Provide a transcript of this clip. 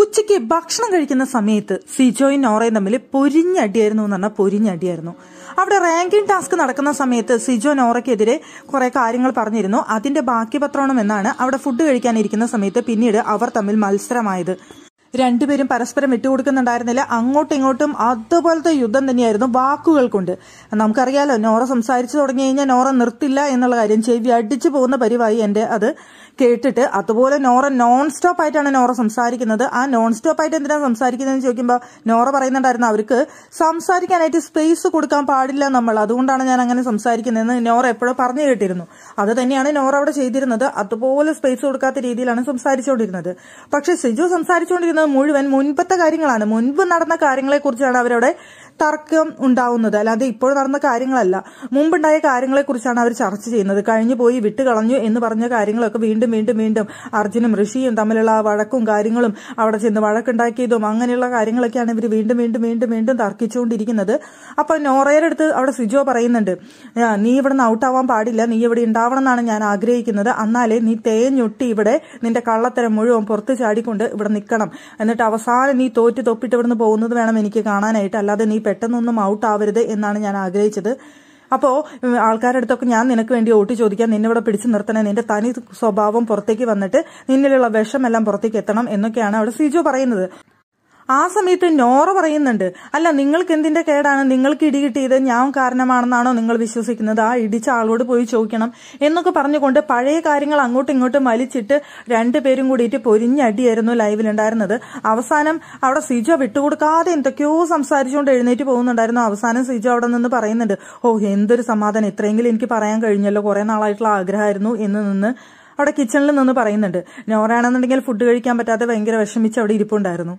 ഉച്ചയ്ക്ക് ഭക്ഷണം കഴിക്കുന്ന സമയത്ത് സിജോയും നോറയും തമ്മിൽ പൊരിഞ്ഞടിയായിരുന്നു എന്ന് പറഞ്ഞാൽ പൊരിഞ്ഞടിയായിരുന്നു അവിടെ റാങ്കിങ് ടാസ്ക് നടക്കുന്ന സമയത്ത് സിജോ നോറയ്ക്കെതിരെ കുറെ കാര്യങ്ങൾ പറഞ്ഞിരുന്നു അതിന്റെ ബാക്കി പത്രോണം എന്നാണ് അവിടെ ഫുഡ് കഴിക്കാനിരിക്കുന്ന സമയത്ത് പിന്നീട് അവർ തമ്മിൽ മത്സരമായത് രണ്ടുപേരും പരസ്പരം വിട്ടുകൊടുക്കുന്നുണ്ടായിരുന്നില്ല അങ്ങോട്ടും ഇങ്ങോട്ടും അതുപോലത്തെ യുദ്ധം തന്നെയായിരുന്നു വാക്കുകൾ കൊണ്ട് നമുക്കറിയാലോ നോറ സംസാരിച്ചു തുടങ്ങി കഴിഞ്ഞാൽ നോറ നിർത്തില്ല എന്നുള്ള കാര്യം ചെവി അടിച്ചു പോകുന്ന പരിവായി എന്റെ അത് കേട്ടിട്ട് അതുപോലെ നോറ നോൺ സ്റ്റോപ്പ് ആയിട്ടാണ് നോറ സംസാരിക്കുന്നത് ആ നോൺ സ്റ്റോപ്പ് ആയിട്ട് എന്തിനാണ് സംസാരിക്കുന്നതെന്ന് ചോദിക്കുമ്പോൾ നോറ പറയുന്നുണ്ടായിരുന്നു അവർക്ക് സംസാരിക്കാനായിട്ട് സ്പേസ് കൊടുക്കാൻ പാടില്ല നമ്മൾ അതുകൊണ്ടാണ് ഞാൻ അങ്ങനെ സംസാരിക്കുന്നതെന്ന് നോറ എപ്പോഴും പറഞ്ഞു കേട്ടിരുന്നു അത് തന്നെയാണ് നോറ അവിടെ ചെയ്തിരുന്നത് അതുപോലെ സ്പേസ് കൊടുക്കാത്ത രീതിയിലാണ് സംസാരിച്ചുകൊണ്ടിരുന്നത് പക്ഷെ സിജു സംസാരിച്ചുകൊണ്ടിരുന്നത് മുഴുവൻ മുൻപത്തെ കാര്യങ്ങളാണ് മുൻപ് നടന്ന കാര്യങ്ങളെക്കുറിച്ചാണ് അവരവിടെ തർക്കം ഉണ്ടാവുന്നത് അല്ലാതെ ഇപ്പോൾ നടന്ന കാര്യങ്ങളല്ല മുമ്പുണ്ടായ കാര്യങ്ങളെക്കുറിച്ചാണ് അവർ ചർച്ച ചെയ്യുന്നത് കഴിഞ്ഞു പോയി വിട്ടുകളഞ്ഞു എന്ന് പറഞ്ഞ കാര്യങ്ങളൊക്കെ വീണ്ടും വീണ്ടും വീണ്ടും അർജുനും ഋഷിയും തമ്മിലുള്ള ആ വഴക്കും കാര്യങ്ങളും അവിടെ ചെന്ന് വഴക്കുണ്ടാക്കിയതും അങ്ങനെയുള്ള കാര്യങ്ങളൊക്കെയാണ് ഇവർ വീണ്ടും വീണ്ടും വീണ്ടും വീണ്ടും തർക്കിച്ചുകൊണ്ടിരിക്കുന്നത് അപ്പൊ നോറയുടെ അടുത്ത് അവിടെ സിജോ പറയുന്നുണ്ട് നീ ഇവിടെ നിന്ന് ഔട്ടാവാൻ പാടില്ല നീ ഇവിടെ ഉണ്ടാവണം എന്നാണ് ഞാൻ ആഗ്രഹിക്കുന്നത് എന്നാലേ നീ തേഞ്ഞൊട്ടി ഇവിടെ നിന്റെ കള്ളത്തരം മുഴുവൻ പുറത്തു ചാടിക്കൊണ്ട് ഇവിടെ നിൽക്കണം എന്നിട്ട് അവസാനം നീ തോറ്റ് തൊപ്പിട്ട് ഇവിടുന്ന് പോകുന്നത് വേണം എനിക്ക് കാണാനായിട്ട് അല്ലാതെ നീ പെട്ടെന്നൊന്നും ഔട്ട് ആവരുത് എന്നാണ് ഞാൻ ആഗ്രഹിച്ചത് അപ്പോൾ ആൾക്കാരുടെ അടുത്തൊക്കെ ഞാൻ നിനക്ക് വേണ്ടി വോട്ട് ചോദിക്കാൻ നിന്നിവിടെ പിടിച്ചു നിർത്തണേ നിന്റെ തനി സ്വഭാവം പുറത്തേക്ക് വന്നിട്ട് നിന്നിലുള്ള വിഷമെല്ലാം പുറത്തേക്ക് എത്തണം എന്നൊക്കെയാണ് അവിടെ സിജു പറയുന്നത് ആ സമയത്ത് നോറ പറയുന്നുണ്ട് അല്ല നിങ്ങൾക്ക് എന്തിന്റെ കേടാണ് നിങ്ങൾക്ക് ഇടി കിട്ടിയത് ഞാൻ കാരണമാണെന്നാണോ നിങ്ങൾ വിശ്വസിക്കുന്നത് ആ ഇടിച്ച ആളോട് പോയി ചോദിക്കണം എന്നൊക്കെ പറഞ്ഞുകൊണ്ട് പഴയ കാര്യങ്ങൾ അങ്ങോട്ടും ഇങ്ങോട്ടും വലിച്ചിട്ട് രണ്ടുപേരും കൂടിയിട്ട് പൊരിഞ്ഞടിയായിരുന്നു ലൈവിലുണ്ടായിരുന്നത് അവസാനം അവിടെ സിജ വിട്ടുകൊടുക്കാതെ എന്തൊക്കെയോ സംസാരിച്ചുകൊണ്ട് എഴുന്നേറ്റ് പോകുന്നുണ്ടായിരുന്നു അവസാനം സിജ അവിടെ നിന്ന് പറയുന്നുണ്ട് ഓ എന്തൊരു സമാധാനം ഇത്രയെങ്കിലും എനിക്ക് പറയാൻ കഴിഞ്ഞല്ലോ കുറെ നാളായിട്ടുള്ള ആഗ്രഹമായിരുന്നു എന്ന് നിന്ന് അവിടെ കിച്ചണിൽ നിന്ന് പറയുന്നുണ്ട് നോറാണെന്നുണ്ടെങ്കിൽ ഫുഡ് കഴിക്കാൻ പറ്റാതെ ഭയങ്കര വിഷമിച്ച് അവിടെ ഇരിപ്പുണ്ടായിരുന്നു